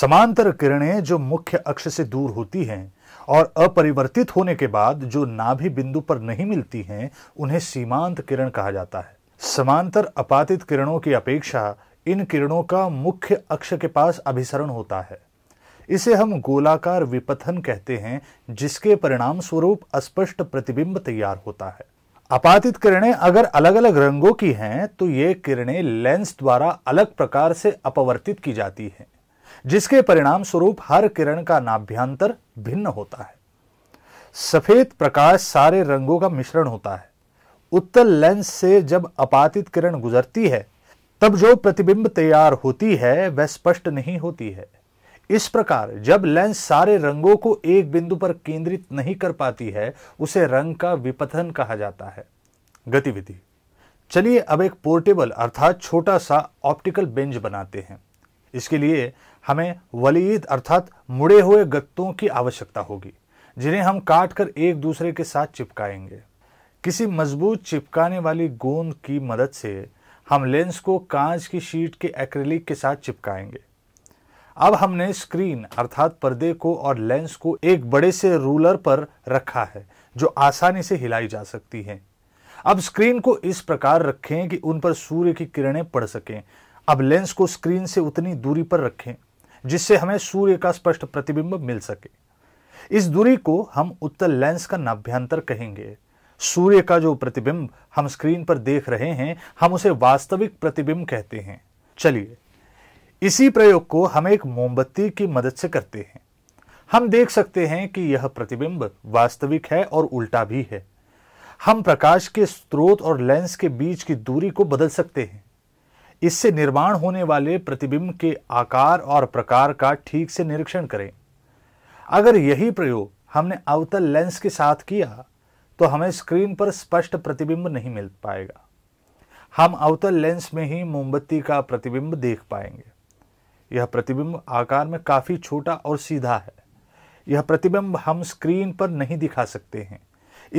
समांतर किरणें जो मुख्य अक्ष से दूर होती हैं और अपरिवर्तित होने के बाद जो नाभि बिंदु पर नहीं मिलती हैं उन्हें सीमांत किरण कहा जाता है समांतर अपातित किरणों की अपेक्षा इन किरणों का मुख्य अक्ष के पास अभिसरण होता है इसे हम गोलाकार विपथन कहते हैं जिसके परिणाम स्वरूप अस्पष्ट प्रतिबिंब तैयार होता है अपातित किरणें अगर अलग अलग रंगों की हैं तो ये किरणें लेंस द्वारा अलग प्रकार से अपवर्तित की जाती हैं जिसके परिणाम स्वरूप हर किरण का नाभ्यांतर भिन्न होता है सफेद प्रकाश सारे रंगों का मिश्रण होता है उत्तल लेंस से जब अपातित किरण गुजरती है तब जो प्रतिबिंब तैयार होती है वह स्पष्ट नहीं होती है इस प्रकार जब लेंस सारे रंगों को एक बिंदु पर केंद्रित नहीं कर पाती है उसे रंग का विपथन कहा जाता है गतिविधि चलिए अब एक पोर्टेबल अर्थात छोटा सा ऑप्टिकल बेंच बनाते हैं इसके लिए हमें वलीद अर्थात मुड़े हुए गत्तों की आवश्यकता होगी जिन्हें हम काट कर एक दूसरे के साथ चिपकाएंगे किसी मजबूत चिपकाने वाली गोंद की मदद से हम लेंस को कांच की शीट के एक्रेलिक के साथ चिपकाएंगे अब हमने स्क्रीन अर्थात पर्दे को और लेंस को एक बड़े से रूलर पर रखा है जो आसानी से हिलाई जा सकती है अब स्क्रीन को इस प्रकार रखें कि उन पर सूर्य की किरणें पड़ सकें अब लेंस को स्क्रीन से उतनी दूरी पर रखें जिससे हमें सूर्य का स्पष्ट प्रतिबिंब मिल सके इस दूरी को हम उत्तर लेंस का नाभ्यांतर कहेंगे सूर्य का जो प्रतिबिंब हम स्क्रीन पर देख रहे हैं हम उसे वास्तविक प्रतिबिंब कहते हैं चलिए इसी प्रयोग को हम एक मोमबत्ती की मदद से करते हैं हम देख सकते हैं कि यह प्रतिबिंब वास्तविक है और उल्टा भी है हम प्रकाश के स्रोत और लेंस के बीच की दूरी को बदल सकते हैं इससे निर्माण होने वाले प्रतिबिंब के आकार और प्रकार का ठीक से निरीक्षण करें अगर यही प्रयोग हमने अवतल लेंस के साथ किया तो हमें स्क्रीन पर स्पष्ट प्रतिबिंब नहीं मिल पाएगा हम अवतल लेंस में ही मोमबत्ती का प्रतिबिंब देख पाएंगे यह प्रतिबिंब आकार में काफ़ी छोटा और सीधा है यह प्रतिबिंब हम स्क्रीन पर नहीं दिखा सकते हैं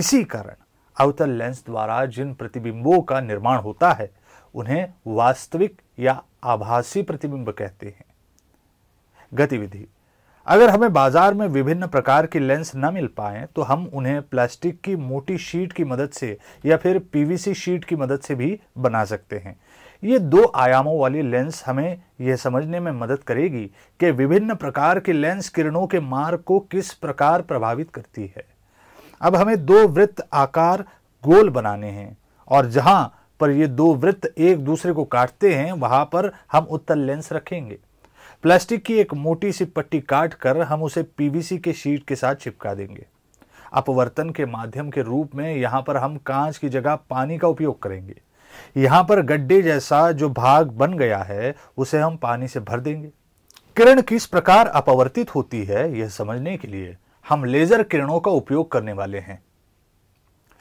इसी कारण अवतल लेंस द्वारा जिन प्रतिबिंबों का निर्माण होता है उन्हें वास्तविक या आभासी प्रतिबिंब कहते हैं गतिविधि अगर हमें बाजार में विभिन्न प्रकार की लेंस न मिल पाए तो हम उन्हें प्लास्टिक की मोटी शीट की मदद से या फिर पीवीसी शीट की मदद से भी बना सकते हैं ये दो आयामों वाली लेंस हमें यह समझने में मदद करेगी कि विभिन्न प्रकार की लेंस किरणों के मार्ग को किस प्रकार प्रभावित करती है अब हमें दो वृत्त आकार गोल बनाने हैं और जहां पर ये दो वृत्त एक दूसरे को काटते हैं वहां पर हम उत्तल लेंस रखेंगे प्लास्टिक की एक मोटी सी पट्टी काट कर हम उसे पीवीसी के शीट के साथ चिपका देंगे अपवर्तन के माध्यम के रूप में यहां पर हम कांच की जगह पानी का उपयोग करेंगे यहां पर गड्ढे जैसा जो भाग बन गया है उसे हम पानी से भर देंगे किरण किस प्रकार अपवर्तित होती है यह समझने के लिए हम लेजर किरणों का उपयोग करने वाले हैं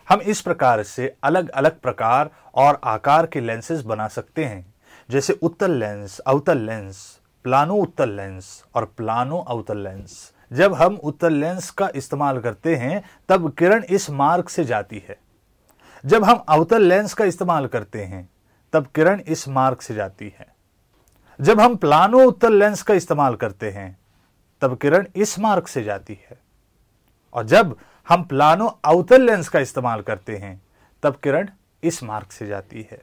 हम इस प्रकार से अलग अलग प्रकार और आकार के लेंसेज बना सकते हैं जैसे उत्तल लेंस अवतल लेंस प्लानो उत्तल लेंस और प्लानो अवतल लेंस जब हम उत्तल लेंस का इस्तेमाल करते हैं तब किरण इस मार्ग से जाती है जब हम अवतल लेंस का इस्तेमाल करते हैं तब किरण इस मार्ग से जाती है जब हम प्लानो उत्तल लेंस का इस्तेमाल करते हैं तब किरण इस मार्ग से जाती है और जब हम प्लानो अवतल लेंस का इस्तेमाल करते हैं तब किरण इस मार्ग से जाती है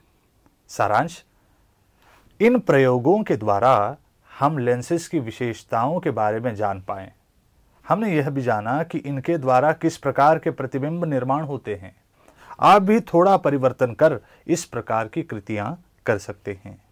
सारांश इन प्रयोगों के द्वारा हम लेंसेज की विशेषताओं के बारे में जान पाए हमने यह भी जाना कि इनके द्वारा किस प्रकार के प्रतिबिंब निर्माण होते हैं आप भी थोड़ा परिवर्तन कर इस प्रकार की कृतियां कर सकते हैं